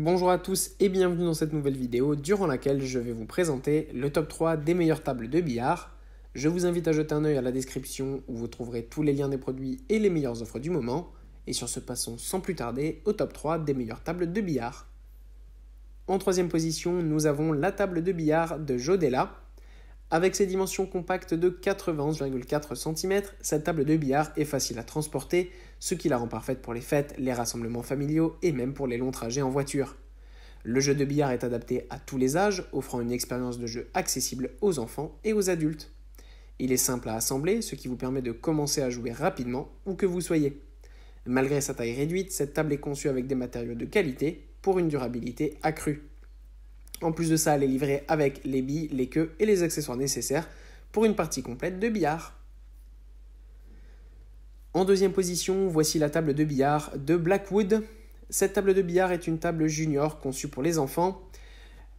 Bonjour à tous et bienvenue dans cette nouvelle vidéo durant laquelle je vais vous présenter le top 3 des meilleures tables de billard. Je vous invite à jeter un œil à la description où vous trouverez tous les liens des produits et les meilleures offres du moment. Et sur ce, passons sans plus tarder au top 3 des meilleures tables de billard. En troisième position, nous avons la table de billard de Jodella. Avec ses dimensions compactes de 91,4 cm, cette table de billard est facile à transporter, ce qui la rend parfaite pour les fêtes, les rassemblements familiaux et même pour les longs trajets en voiture. Le jeu de billard est adapté à tous les âges, offrant une expérience de jeu accessible aux enfants et aux adultes. Il est simple à assembler, ce qui vous permet de commencer à jouer rapidement où que vous soyez. Malgré sa taille réduite, cette table est conçue avec des matériaux de qualité pour une durabilité accrue. En plus de ça, elle est livrée avec les billes, les queues et les accessoires nécessaires pour une partie complète de billard. En deuxième position, voici la table de billard de Blackwood. Cette table de billard est une table junior conçue pour les enfants.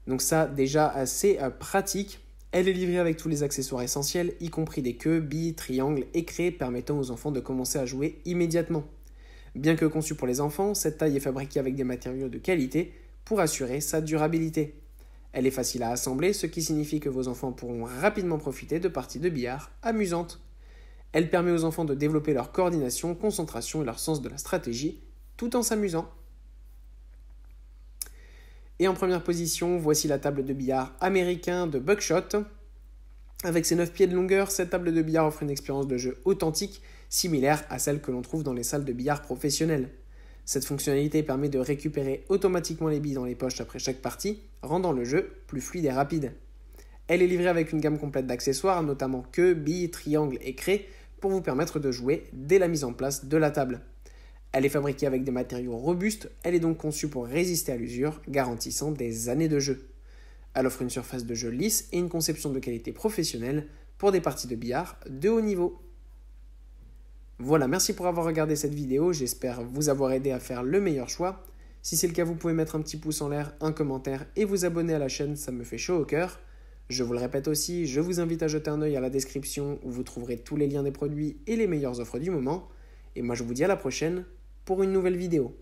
Donc ça, déjà assez euh, pratique. Elle est livrée avec tous les accessoires essentiels, y compris des queues, billes, triangles et craies permettant aux enfants de commencer à jouer immédiatement. Bien que conçue pour les enfants, cette taille est fabriquée avec des matériaux de qualité pour assurer sa durabilité. Elle est facile à assembler, ce qui signifie que vos enfants pourront rapidement profiter de parties de billard amusantes. Elle permet aux enfants de développer leur coordination, concentration et leur sens de la stratégie, tout en s'amusant. Et en première position, voici la table de billard américain de Buckshot. Avec ses 9 pieds de longueur, cette table de billard offre une expérience de jeu authentique, similaire à celle que l'on trouve dans les salles de billard professionnelles. Cette fonctionnalité permet de récupérer automatiquement les billes dans les poches après chaque partie, rendant le jeu plus fluide et rapide. Elle est livrée avec une gamme complète d'accessoires, notamment queues, billes, triangles et craies, pour vous permettre de jouer dès la mise en place de la table. Elle est fabriquée avec des matériaux robustes, elle est donc conçue pour résister à l'usure, garantissant des années de jeu. Elle offre une surface de jeu lisse et une conception de qualité professionnelle pour des parties de billard de haut niveau. Voilà, merci pour avoir regardé cette vidéo, j'espère vous avoir aidé à faire le meilleur choix. Si c'est le cas, vous pouvez mettre un petit pouce en l'air, un commentaire et vous abonner à la chaîne, ça me fait chaud au cœur. Je vous le répète aussi, je vous invite à jeter un œil à la description où vous trouverez tous les liens des produits et les meilleures offres du moment. Et moi je vous dis à la prochaine pour une nouvelle vidéo.